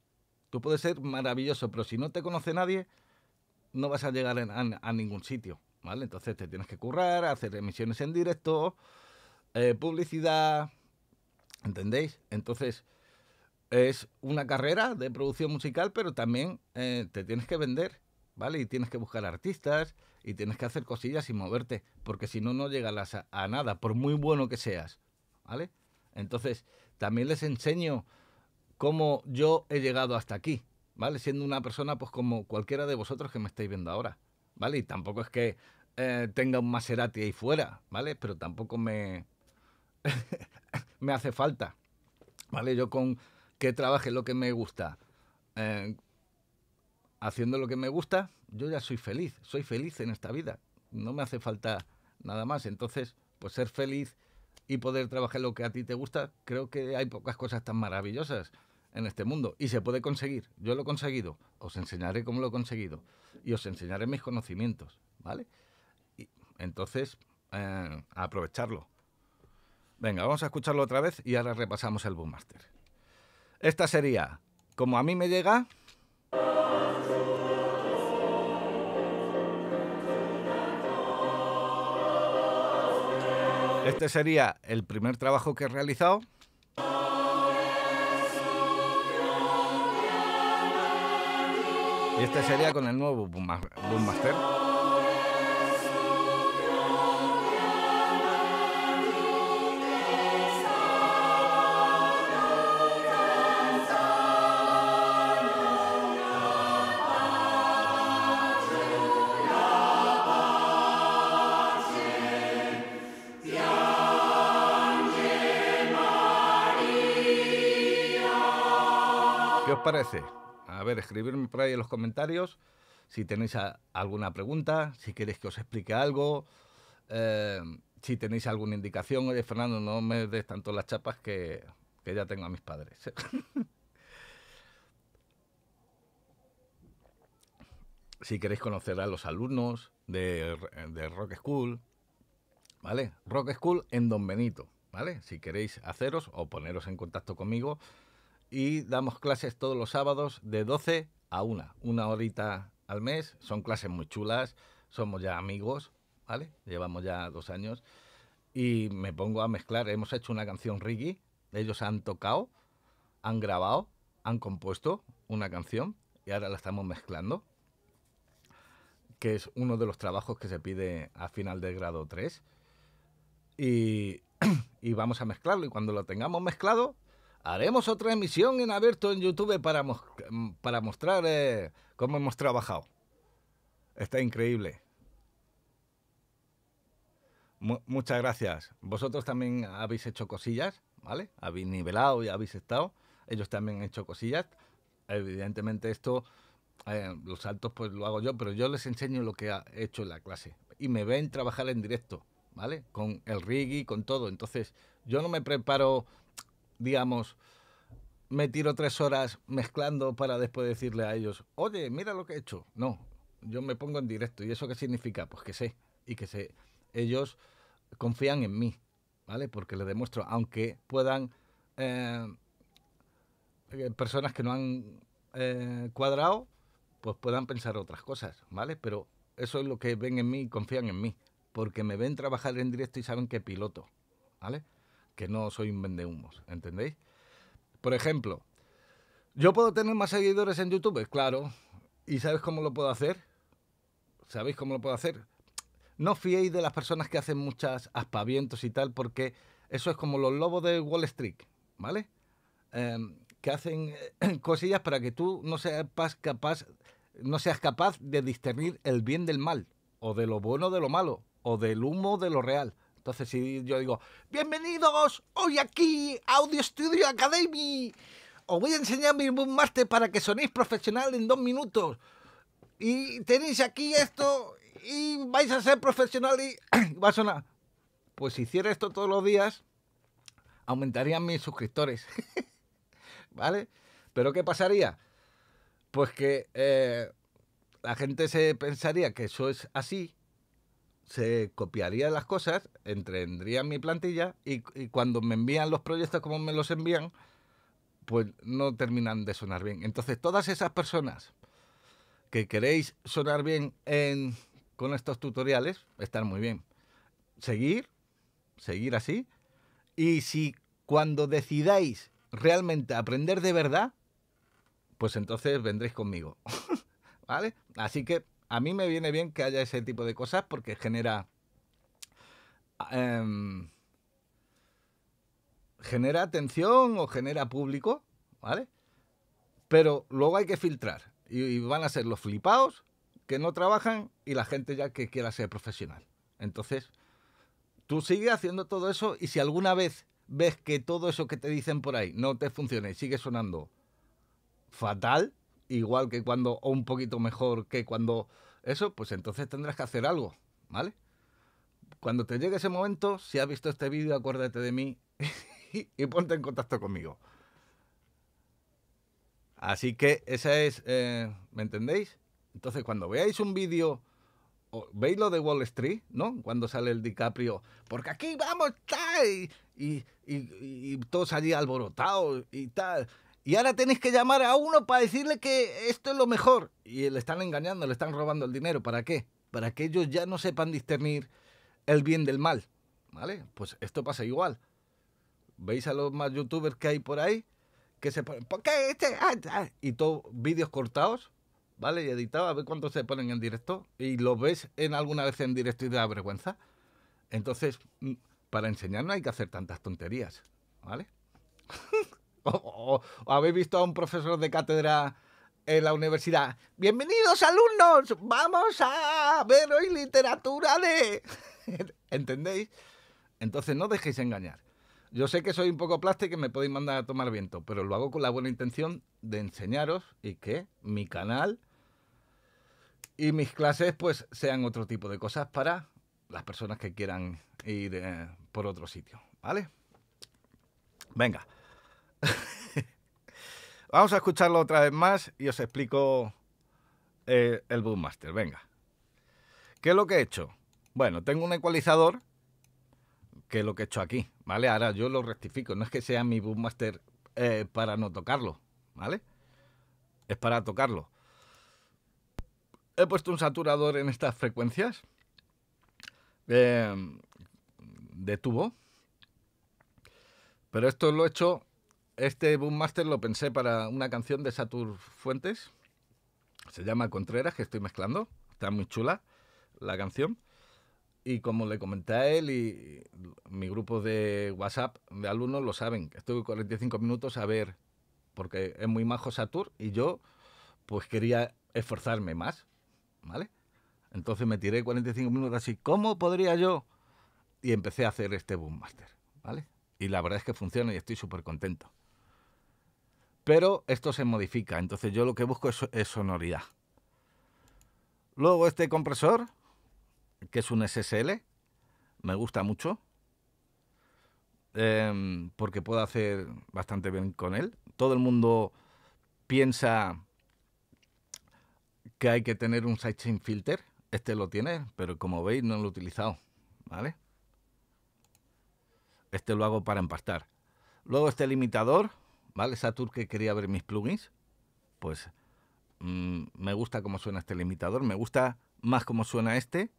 tú puedes ser maravilloso, pero si no te conoce nadie, no vas a llegar a, ningún sitio, ¿vale? Entonces te tienes que currar, hacer emisiones en directo, eh, publicidad, ¿entendéis? Entonces es una carrera de producción musical, pero también eh, te tienes que vender ¿vale? Y tienes que buscar artistas y tienes que hacer cosillas y moverte, porque si no, no llegarás a, nada, por muy bueno que seas, ¿vale? Entonces, también les enseño cómo yo he llegado hasta aquí, ¿vale? Siendo una persona, pues como cualquiera de vosotros que me estáis viendo ahora, ¿vale? Y tampoco es que eh, tenga un Maserati ahí fuera, ¿vale? Pero tampoco me, me hace falta, ¿vale? Yo con que trabaje lo que me gusta, eh, haciendo lo que me gusta, yo ya soy feliz, soy feliz en esta vida, no me hace falta nada más. Entonces, pues ser feliz y poder trabajar lo que a ti te gusta, creo que hay pocas cosas tan maravillosas en este mundo y se puede conseguir. Yo lo he conseguido, os enseñaré cómo lo he conseguido y os enseñaré mis conocimientos, ¿vale? Y entonces, eh, aprovecharlo. Venga, vamos a escucharlo otra vez y ahora repasamos el Boom Master. Esta sería, como a mí me llega, este sería el primer trabajo que he realizado. Y este sería con el nuevo Boom Master. A ver, escribirme por ahí en los comentarios si tenéis alguna pregunta, si queréis que os explique algo, eh, si tenéis alguna indicación. Oye, Fernando, no me des tanto las chapas que, ya tengo a mis padres. si queréis conocer a los alumnos de, Rock School, ¿vale? Rock School en Don Benito, ¿vale? Si queréis haceros o poneros en contacto conmigo, y damos clases todos los sábados de 12 a 1, una horita al mes. Son clases muy chulas, somos ya amigos, ¿vale? Llevamos ya dos años y me pongo a mezclar. Hemos hecho una canción Ricky ellos han tocado, han grabado, han compuesto una canción y ahora la estamos mezclando, que es uno de los trabajos que se pide a final de grado 3. Y, y vamos a mezclarlo y cuando lo tengamos mezclado haremos otra emisión en abierto en YouTube para, mm, para mostrar eh, cómo hemos trabajado. Está increíble. muchas gracias. Vosotros también habéis hecho cosillas, ¿vale? Habéis nivelado y habéis estado. Ellos también han hecho cosillas. Evidentemente esto, eh, los saltos pues lo hago yo, pero yo les enseño lo que he hecho en la clase. Y me ven trabajar en directo, ¿vale? Con el rig y con todo. Entonces yo no me preparo digamos, me tiro tres horas mezclando para después decirle a ellos, oye, mira lo que he hecho. No, yo me pongo en directo. ¿Y eso qué significa? Pues que sé, y que sé. Ellos confían en mí, ¿vale? Porque les demuestro, aunque puedan eh, eh, personas que no han eh, cuadrado, pues puedan pensar otras cosas, ¿vale? Pero eso es lo que ven en mí y confían en mí, porque me ven trabajar en directo y saben que piloto, ¿vale? que no soy un vendehumos, ¿entendéis? Por ejemplo, ¿yo puedo tener más seguidores en YouTube? Claro. ¿Y sabes cómo lo puedo hacer? ¿Sabéis cómo lo puedo hacer? No fiéis de las personas que hacen muchas aspavientos y tal, porque eso es como los lobos de Wall Street, ¿vale? Em, que hacen eh, cosillas para que tú no seas capaz, no seas capaz de discernir el bien del mal, o de lo bueno de lo malo, o del humo de lo real. Entonces, si yo digo, bienvenidos hoy aquí, Audio Studio Academy, os voy a enseñar mi master para que sonéis profesional en dos minutos. Y tenéis aquí esto y vais a ser profesional y va a sonar. Pues si hiciera esto todos los días, aumentarían mis suscriptores. ¿Vale? Pero ¿qué pasaría? Pues que eh, la gente se pensaría que eso es así se copiaría las cosas, en mi plantilla y, cuando me envían los proyectos como me los envían, pues no terminan de sonar bien. Entonces, todas esas personas que queréis sonar bien con estos tutoriales, están muy bien. Seguir, seguir así. Y si cuando decidáis realmente aprender de verdad, pues entonces vendréis conmigo. ¿Vale? Así que a mí me viene bien que haya ese tipo de cosas porque genera... Em, genera atención o genera público, ¿vale? Pero luego hay que filtrar y, van a ser los flipados que no trabajan y la gente ya que quiera ser profesional. Entonces, tú sigues haciendo todo eso y si alguna vez ves que todo eso que te dicen por ahí no te funciona y sigue sonando fatal, igual que cuando, o un poquito mejor que cuando eso, pues entonces tendrás que hacer algo, ¿vale? Cuando te llegue ese momento, si has visto este vídeo, acuérdate de mí y, ponte en contacto conmigo. Así que esa es, eh, ¿me entendéis? Entonces, cuando veáis un vídeo, veis lo de Wall Street, ¿no? Cuando sale el DiCaprio, porque aquí vamos, tal, y, y todos allí alborotados y tal. Y ahora tenéis que llamar a uno para decirle que esto es lo mejor. Y le están engañando, le están robando el dinero. ¿Para qué? Para que ellos ya no sepan discernir el bien del mal. ¿Vale? Pues esto pasa igual. ¿Veis a los más youtubers que hay por ahí? Que se ponen, ¿por qué este? Ah, y todos vídeos cortados, ¿vale? Y editados, a ver cuántos se ponen en directo. Y los ves en alguna vez en directo y da vergüenza. Entonces, mm, para enseñar no hay que hacer tantas tonterías, ¿vale? o, habéis visto a un profesor de cátedra en la universidad. Bienvenidos alumnos, vamos a ver hoy literatura de... ¿Entendéis? Entonces no dejéis engañar. Yo sé que soy un poco plástico y me podéis mandar a tomar viento, pero lo hago con la buena intención de enseñaros y que mi canal y mis clases pues sean otro tipo de cosas para las personas que quieran ir eh, por otro sitio, ¿vale? Venga, Vamos a escucharlo otra vez más y os explico eh, el Master. Venga. ¿Qué es lo que he hecho? Bueno, tengo un ecualizador, que es lo que he hecho aquí, ¿vale? Ahora yo lo rectifico, no es que sea mi Boommaster eh, para no tocarlo, ¿vale? Es para tocarlo. He puesto un saturador en estas frecuencias eh, de tubo, pero esto lo he hecho este Boommaster lo pensé para una canción de Satur Fuentes. Se llama Contreras, que estoy mezclando. Está muy chula la canción. Y como le comenté a él y mi grupo de WhatsApp de alumnos lo saben, estuve 45 minutos a ver, porque es muy majo Satur y yo pues quería esforzarme más, ¿vale? Entonces me tiré 45 minutos así, ¿cómo podría yo? Y empecé a hacer este Boom Master, ¿vale? Y la verdad es que funciona y estoy súper contento. Pero esto se modifica, entonces yo lo que busco es, sonoridad. Luego este compresor, que es un SSL, me gusta mucho. Em, porque puedo hacer bastante bien con él. Todo el mundo piensa que hay que tener un sidechain filter. Este lo tiene, pero como veis no lo he utilizado. ¿Vale? Este lo hago para empastar. Luego este limitador, ¿vale? Satur que quería ver mis plugins, pues mm, me gusta cómo suena este limitador, me gusta más cómo suena este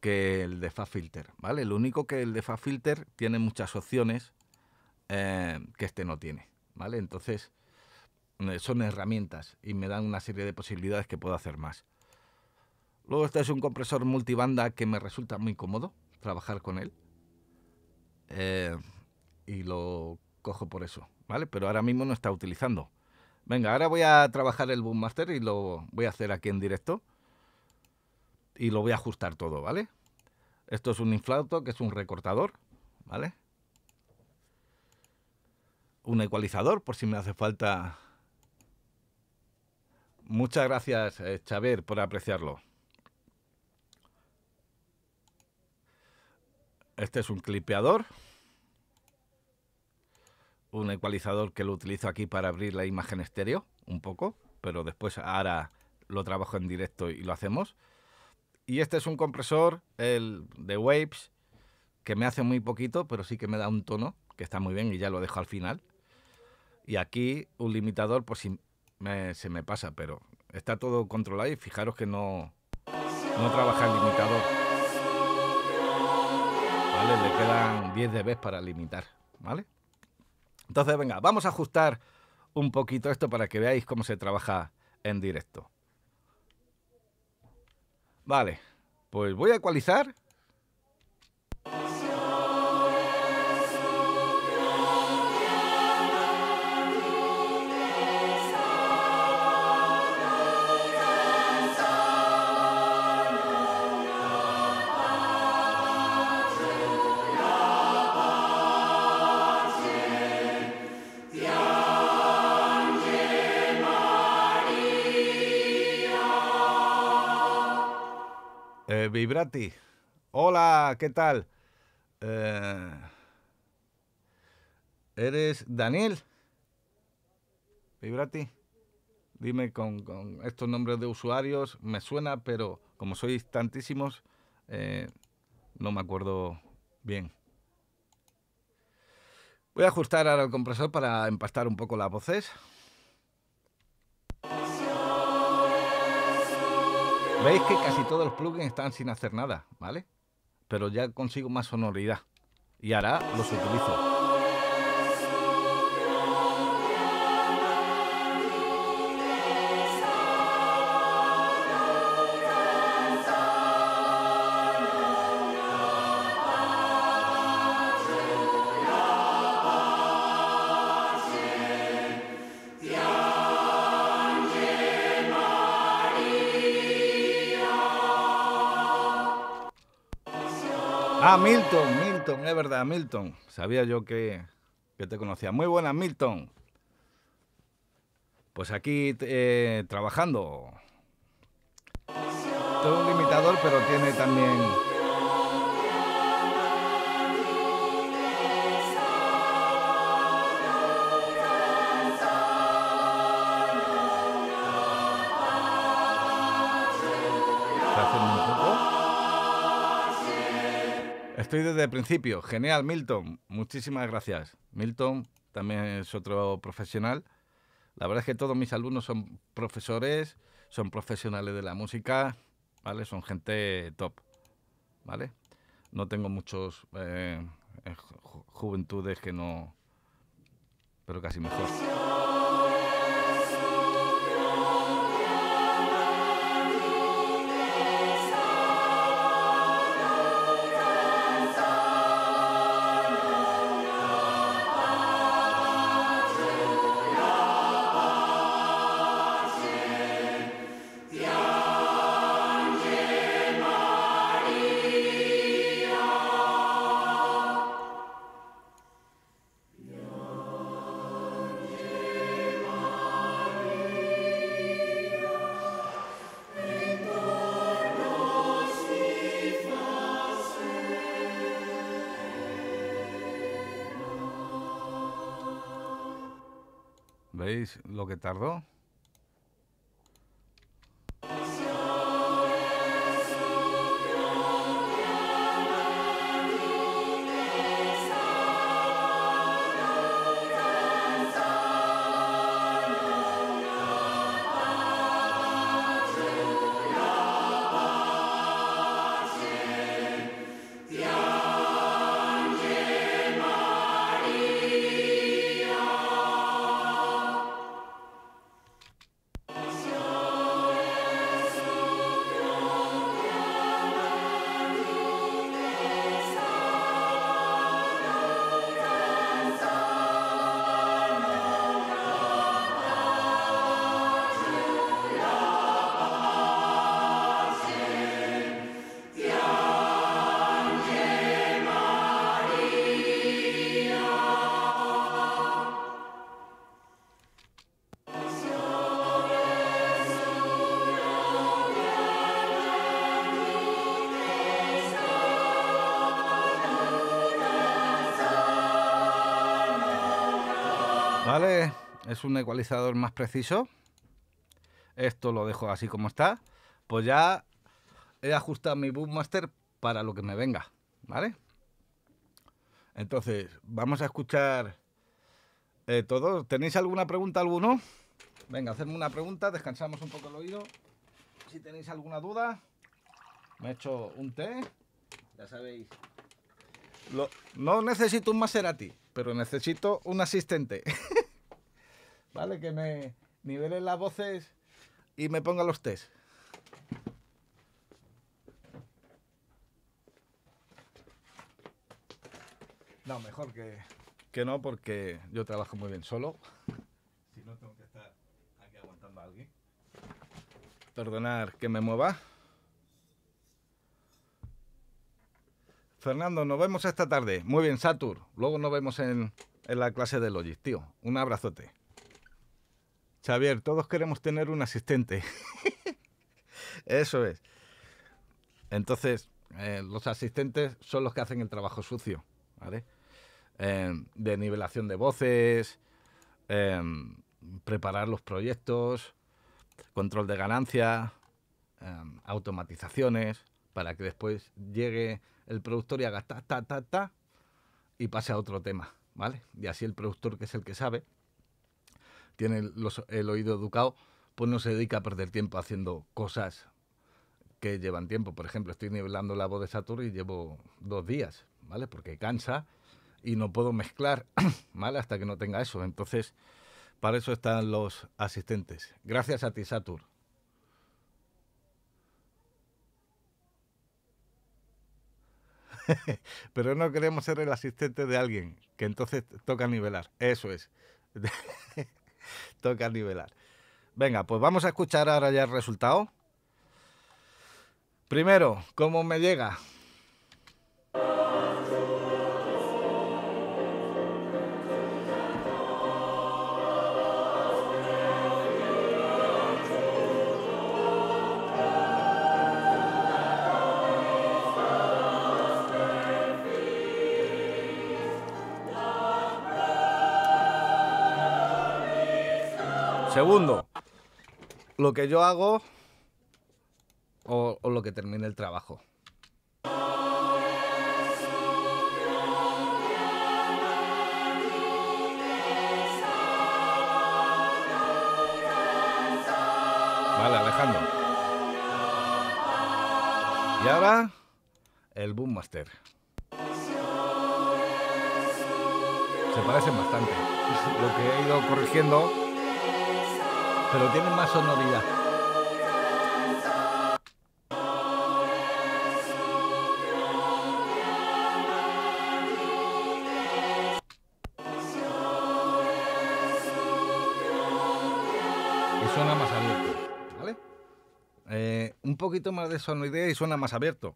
que el de filter ¿vale? Lo único que el de filter tiene muchas opciones eh, que este no tiene, ¿vale? Entonces eh, son herramientas y me dan una serie de posibilidades que puedo hacer más. Luego este es un compresor multibanda que me resulta muy cómodo trabajar con él. Eh, y lo cojo por eso, ¿vale? Pero ahora mismo no está utilizando. Venga, ahora voy a trabajar el Master y lo voy a hacer aquí en directo. Y lo voy a ajustar todo, ¿vale? Esto es un inflauto, que es un recortador, ¿vale? Un ecualizador, por si me hace falta. Muchas gracias, eh, Xavier, por apreciarlo. Este es un clipeador un ecualizador que lo utilizo aquí para abrir la imagen estéreo, un poco, pero después ahora lo trabajo en directo y lo hacemos. Y este es un compresor, el de Waves, que me hace muy poquito, pero sí que me da un tono, que está muy bien y ya lo dejo al final. Y aquí un limitador, pues si se me pasa, pero está todo controlado y fijaros que no, trabaja el limitador. Vale, le quedan 10 dB para limitar, ¿vale? Entonces, venga, vamos a ajustar un poquito esto para que veáis cómo se trabaja en directo. Vale, pues voy a ecualizar Vibrati. Hola, ¿qué tal? Eh, ¿Eres Daniel? Vibrati. Dime con, estos nombres de usuarios, me suena, pero como sois tantísimos, eh, no me acuerdo bien. Voy a ajustar ahora el compresor para empastar un poco las voces. Veis que casi todos los plugins están sin hacer nada, ¿vale? Pero ya consigo más sonoridad y ahora los utilizo. Ah, Milton, Milton, es verdad, Milton. Sabía yo que, que te conocía. Muy buena, Milton. Pues aquí eh, trabajando. Todo un limitador, pero tiene también estoy desde el principio. Genial, Milton. Muchísimas gracias. Milton también es otro profesional. La verdad es que todos mis alumnos son profesores, son profesionales de la música, ¿vale? Son gente top, ¿vale? No tengo muchos eh, juventudes que no... Pero casi mejor. lo que tardó? un ecualizador más preciso, esto lo dejo así como está, pues ya he ajustado mi Master para lo que me venga, ¿vale? Entonces, vamos a escuchar eh, todos todo. ¿Tenéis alguna pregunta, alguno? Venga, hacerme una pregunta, descansamos un poco el oído. Si tenéis alguna duda, me he hecho un té, ya sabéis. no necesito un Maserati, pero necesito un asistente. ¿vale? Que me nivelen las voces y me ponga los test. No, mejor que... no, porque yo trabajo muy bien solo. Si no, tengo que estar aquí aguantando a alguien. Perdonar que me mueva. Fernando, nos vemos esta tarde. Muy bien, Satur. Luego nos vemos en, en la clase de Logic, tío. Un abrazote. Xavier, todos queremos tener un asistente. Eso es. Entonces, eh, los asistentes son los que hacen el trabajo sucio, ¿vale? Eh, de nivelación de voces, em, preparar los proyectos, control de ganancia, em, automatizaciones, para que después llegue el productor y haga ta, ta, ta, ta, y pase a otro tema, ¿vale? Y así el productor, que es el que sabe, tiene el oído educado, pues no se dedica a perder tiempo haciendo cosas que llevan tiempo. Por ejemplo, estoy nivelando la voz de Satur y llevo dos días, ¿vale? Porque cansa y no puedo mezclar, mal Hasta que no tenga eso. Entonces, para eso están los asistentes. Gracias a ti, Satur. Pero no queremos ser el asistente de alguien, que entonces toca nivelar. Eso es. toca nivelar. Venga, pues vamos a escuchar ahora ya el resultado. Primero, ¿cómo me llega? Segundo, lo que yo hago o, lo que termine el trabajo. Vale, Alejandro. Y ahora, el Boom Master. Se parecen bastante. Lo que he ido corrigiendo pero tienen más sonoridad. Y suena más abierto, eh, un poquito más de sonoridad y suena más abierto.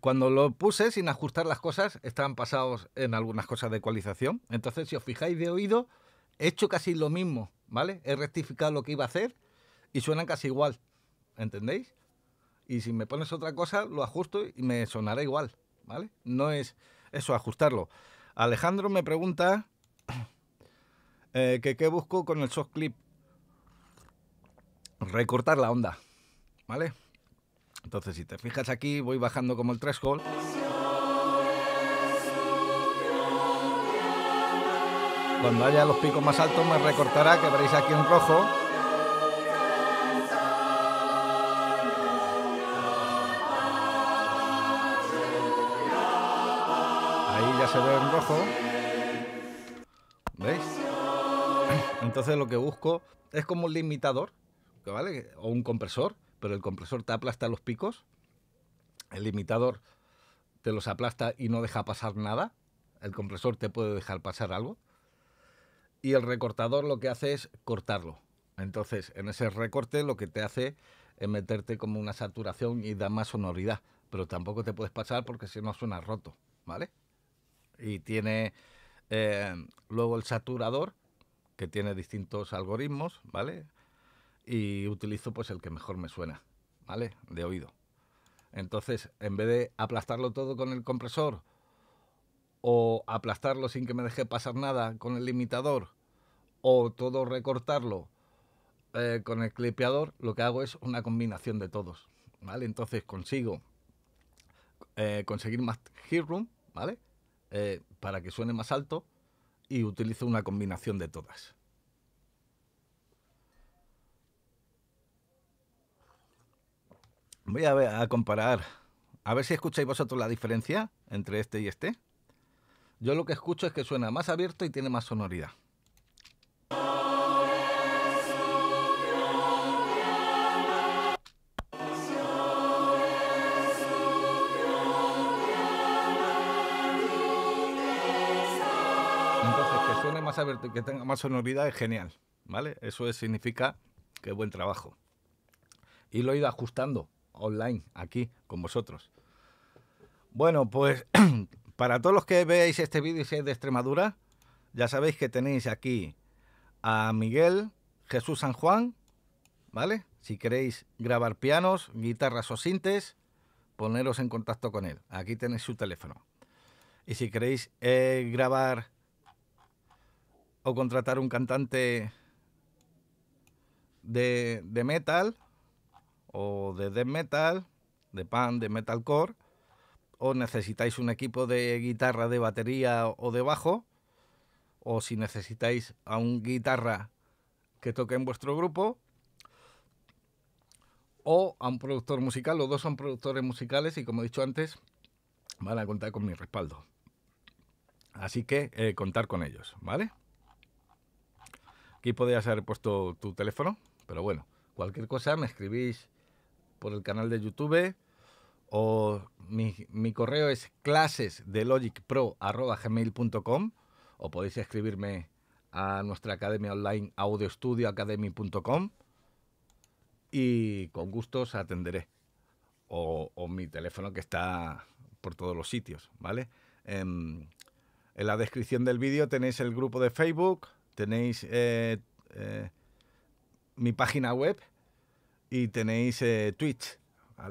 Cuando lo puse sin ajustar las cosas, estaban pasados en algunas cosas de ecualización. Entonces, si os fijáis de oído, he hecho casi lo mismo ¿vale? He rectificado lo que iba a hacer y suenan casi igual, ¿entendéis? Y si me pones otra cosa, lo ajusto y me sonará igual, ¿vale? No es eso, ajustarlo. Alejandro me pregunta eh, que qué busco con el soft clip. Recortar la onda, ¿vale? Entonces, si te fijas aquí, voy bajando como el threshold. Cuando haya los picos más altos me recortará, que veréis aquí en rojo. Ahí ya se ve en rojo. ¿Veis? Entonces lo que busco es como un limitador, ¿vale? O un compresor, pero el compresor te aplasta los picos. El limitador te los aplasta y no deja pasar nada. El compresor te puede dejar pasar algo y el recortador lo que hace es cortarlo. Entonces, en ese recorte lo que te hace es meterte como una saturación y da más sonoridad, pero tampoco te puedes pasar porque si no suena roto, ¿vale? Y tiene eh, luego el saturador, que tiene distintos algoritmos, ¿vale? Y utilizo pues el que mejor me suena, ¿vale? De oído. Entonces, en vez de aplastarlo todo con el compresor o aplastarlo sin que me deje pasar nada con el limitador, o todo recortarlo eh, con el clipeador, lo que hago es una combinación de todos, ¿vale? Entonces consigo eh, conseguir más headroom, ¿vale? Eh, para que suene más alto y utilizo una combinación de todas. Voy a, a comparar, a ver si escucháis vosotros la diferencia entre este y este. Yo lo que escucho es que suena más abierto y tiene más sonoridad. Entonces, que suene más abierto y que tenga más sonoridad es genial, ¿vale? Eso significa que buen trabajo. Y lo he ido ajustando online, aquí, con vosotros. Bueno, pues Para todos los que veáis este vídeo y seáis de Extremadura, ya sabéis que tenéis aquí a Miguel Jesús San Juan, ¿vale? Si queréis grabar pianos, guitarras o sintes, poneros en contacto con él. Aquí tenéis su teléfono. Y si queréis eh, grabar o contratar un cantante de, metal o de death metal, de pan, de metalcore, o necesitáis un equipo de guitarra, de batería o de bajo, o si necesitáis a un guitarra que toque en vuestro grupo, o a un productor musical. Los dos son productores musicales y como he dicho antes, van a contar con mi respaldo. Así que eh, contar con ellos, ¿vale? Aquí podías haber puesto tu teléfono, pero bueno, cualquier cosa me escribís por el canal de YouTube o mi, correo es clasesdelogicpro.gmail.com o podéis escribirme a nuestra academia online audioestudioacademy.com y con gusto os atenderé. O, mi teléfono que está por todos los sitios, ¿vale? Em, en, la descripción del vídeo tenéis el grupo de Facebook, tenéis eh, eh, mi página web y tenéis eh, Twitch.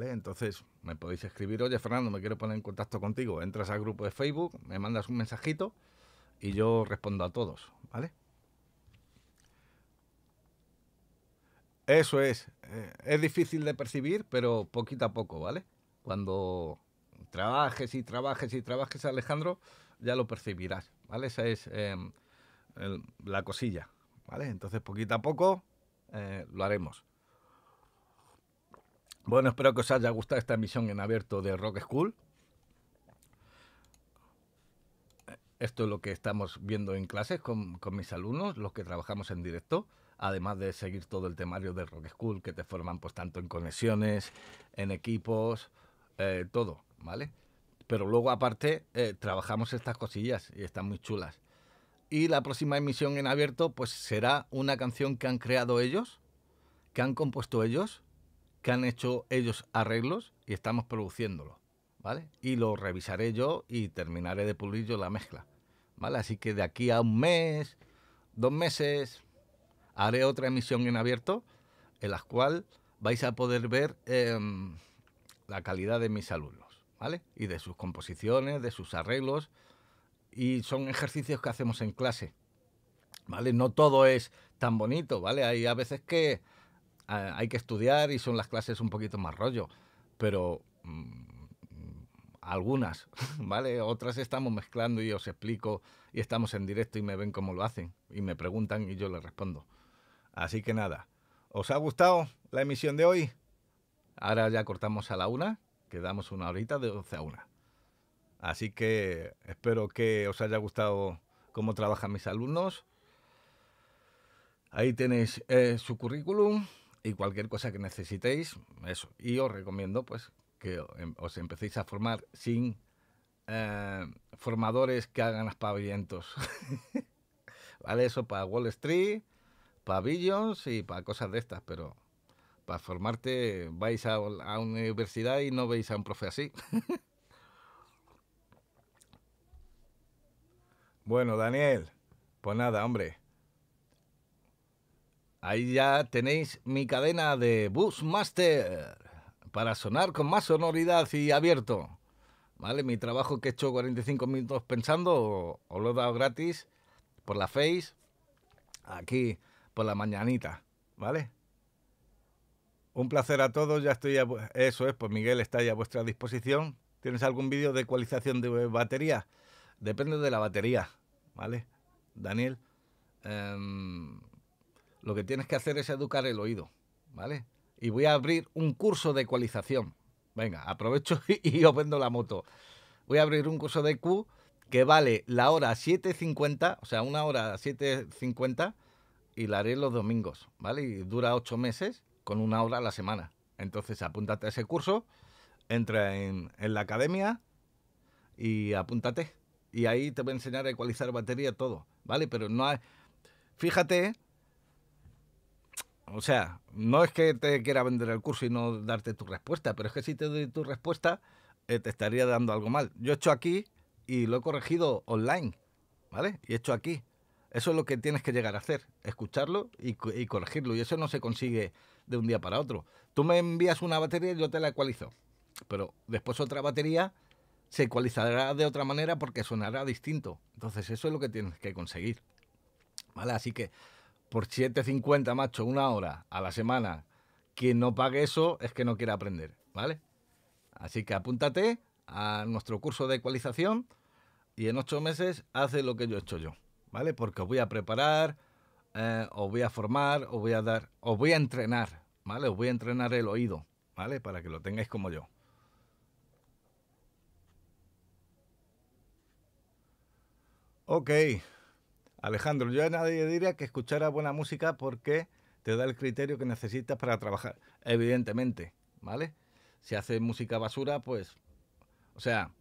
Entonces me podéis escribir, oye Fernando, me quiero poner en contacto contigo. Entras al grupo de Facebook, me mandas un mensajito y yo respondo a todos, ¿vale? Eso es, eh, es difícil de percibir, pero poquito a poco, ¿vale? Cuando trabajes y trabajes y trabajes, Alejandro, ya lo percibirás, ¿vale? Esa es em, la cosilla, ¿vale? Entonces, poquito a poco eh, lo haremos. Bueno, espero que os haya gustado esta emisión en abierto de Rock School. Esto es lo que estamos viendo en clases con, mis alumnos, los que trabajamos en directo, además de seguir todo el temario de Rock School que te forman pues tanto en conexiones, en equipos, eh, todo, ¿vale? Pero luego aparte eh, trabajamos estas cosillas y están muy chulas. Y la próxima emisión en abierto pues será una canción que han creado ellos, que han compuesto ellos han hecho ellos arreglos y estamos produciéndolo, ¿vale? Y lo revisaré yo y terminaré de pulir yo la mezcla, ¿vale? Así que de aquí a un mes, dos meses, haré otra emisión en abierto en la cual vais a poder ver em, la calidad de mis alumnos, ¿vale? Y de sus composiciones, de sus arreglos. Y son ejercicios que hacemos en clase, ¿vale? No todo es tan bonito, ¿vale? Hay a veces que hay que estudiar y son las clases un poquito más rollo, pero mm, algunas, ¿vale? Otras estamos mezclando y os explico y estamos en directo y me ven cómo lo hacen y me preguntan y yo les respondo. Así que nada, ¿os ha gustado la emisión de hoy? Ahora ya cortamos a la una, quedamos una horita de 12 a una. Así que espero que os haya gustado cómo trabajan mis alumnos. Ahí tenéis eh, su currículum, y cualquier cosa que necesitéis, eso. Y os recomiendo pues que em, os empecéis a formar sin eh, formadores que hagan aspavientos. vale, eso para Wall Street, para y para cosas de estas, pero para formarte vais a, a una universidad y no veis a un profe así. bueno, Daniel, pues nada, hombre. Ahí ya tenéis mi cadena de master para sonar con más sonoridad y abierto. ¿Vale? Mi trabajo que he hecho 45 minutos pensando, os lo he dado gratis por la Face, aquí por la mañanita. ¿Vale? Un placer a todos, ya estoy Eso es, pues Miguel está a vuestra disposición. ¿Tienes algún vídeo de ecualización de eh, batería? Depende de la batería, ¿vale? Daniel. Em, lo que tienes que hacer es educar el oído, ¿vale? Y voy a abrir un curso de ecualización. Venga, aprovecho y, os vendo la moto. Voy a abrir un curso de e Q que vale la hora 7.50, o sea, una hora 7.50 y la haré los domingos, ¿vale? Y dura ocho meses con una hora a la semana. Entonces, apúntate a ese curso, entra en, la academia y apúntate. Y ahí te voy a enseñar a ecualizar batería todo, ¿vale? Pero no hay... Fíjate o sea, no es que te quiera vender el curso y no darte tu respuesta, pero es que si te doy tu respuesta, eh, te estaría dando algo mal. Yo he hecho aquí y lo he corregido online, ¿vale? Y he hecho aquí. Eso es lo que tienes que llegar a hacer, escucharlo y, y, corregirlo. Y eso no se consigue de un día para otro. Tú me envías una batería y yo te la ecualizo. Pero después otra batería se ecualizará de otra manera porque sonará distinto. Entonces eso es lo que tienes que conseguir. ¿Vale? Así que por 7.50, macho, una hora a la semana, quien no pague eso es que no quiere aprender, ¿vale? Así que apúntate a nuestro curso de ecualización y en ocho meses hace lo que yo he hecho yo, ¿vale? Porque os voy a preparar, eh, os voy a formar, os voy a dar, os voy a entrenar, ¿vale? Os voy a entrenar el oído, ¿vale? Para que lo tengáis como yo. Ok. Alejandro, yo a nadie diría que escuchara buena música porque te da el criterio que necesitas para trabajar, evidentemente, ¿vale? Si haces música basura, pues, o sea,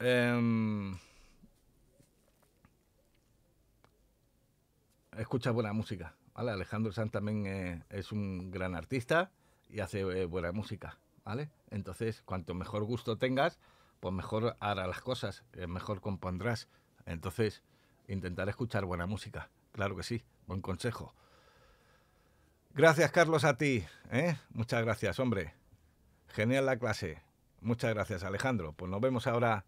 em, escucha buena música, ¿vale? Alejandro Sanz también eh, es un gran artista y hace eh, buena música, ¿vale? Entonces, cuanto mejor gusto tengas, pues mejor harás las cosas, eh, mejor compondrás. Entonces, Intentar escuchar buena música, claro que sí, buen consejo. Gracias, Carlos, a ti. ¿eh? Muchas gracias, hombre. Genial la clase. Muchas gracias, Alejandro. Pues nos vemos ahora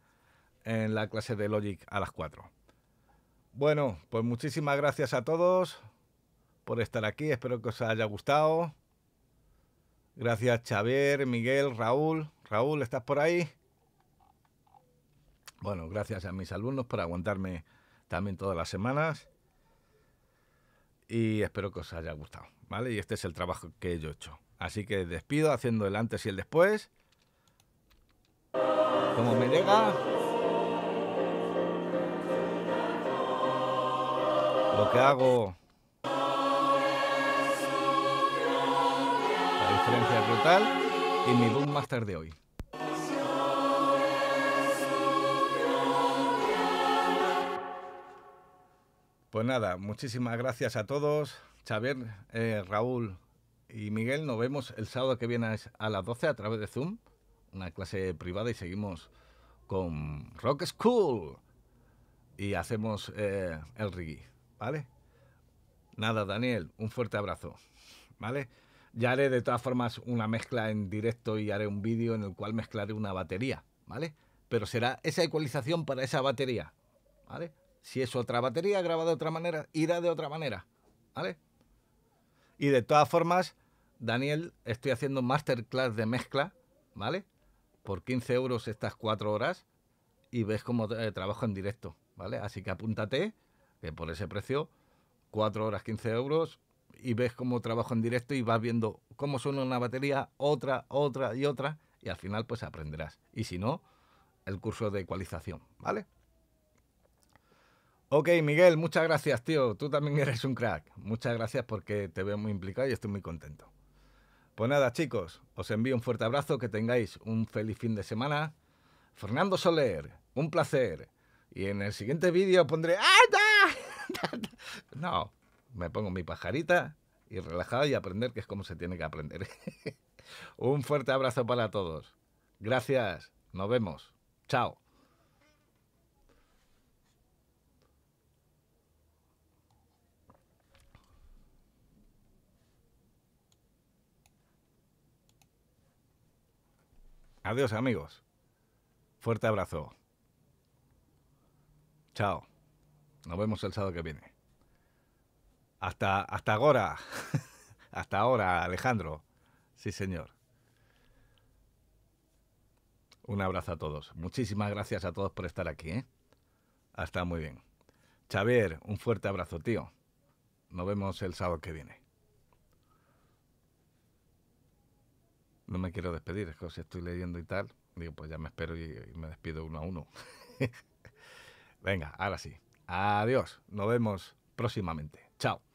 en la clase de Logic a las 4. Bueno, pues muchísimas gracias a todos por estar aquí. Espero que os haya gustado. Gracias, Xavier, Miguel, Raúl. Raúl, ¿estás por ahí? Bueno, gracias a mis alumnos por aguantarme también todas las semanas. Y espero que os haya gustado, ¿vale? Y este es el trabajo que yo he hecho. Así que despido haciendo el antes y el después. Como me llega. Lo que hago. La diferencia es brutal. Y mi boom más tarde hoy. Pues nada, muchísimas gracias a todos. Xavier, eh, Raúl y Miguel, nos vemos el sábado que viene a las 12 a través de Zoom, una clase privada y seguimos con Rock School y hacemos eh, el reggae, ¿vale? Nada, Daniel, un fuerte abrazo, ¿vale? Ya haré de todas formas una mezcla en directo y haré un vídeo en el cual mezclaré una batería, ¿vale? Pero será esa ecualización para esa batería, ¿vale? Si es otra batería grabada de otra manera, irá de otra manera. ¿Vale? Y de todas formas, Daniel, estoy haciendo masterclass de mezcla, ¿vale? Por 15 euros estas 4 horas y ves cómo eh, trabajo en directo, ¿vale? Así que apúntate, que por ese precio, 4 horas 15 euros y ves cómo trabajo en directo y vas viendo cómo suena una batería, otra, otra y otra y al final pues aprenderás. Y si no, el curso de ecualización, ¿vale? Ok, Miguel, muchas gracias, tío. Tú también eres un crack. Muchas gracias porque te veo muy implicado y estoy muy contento. Pues nada, chicos, os envío un fuerte abrazo, que tengáis un feliz fin de semana. Fernando Soler, un placer. Y en el siguiente vídeo pondré... No, me pongo mi pajarita y relajado y aprender que es como se tiene que aprender. un fuerte abrazo para todos. Gracias, nos vemos. Chao. Adiós amigos. Fuerte abrazo. Chao. Nos vemos el sábado que viene. Hasta, hasta ahora. hasta ahora, Alejandro. Sí, señor. Un abrazo a todos. Muchísimas gracias a todos por estar aquí. ¿eh? Hasta muy bien. Xavier, un fuerte abrazo, tío. Nos vemos el sábado que viene. no me quiero despedir, es que si estoy leyendo y tal, digo, pues ya me espero y me despido uno a uno. Venga, ahora sí. Adiós, nos vemos próximamente. Chao.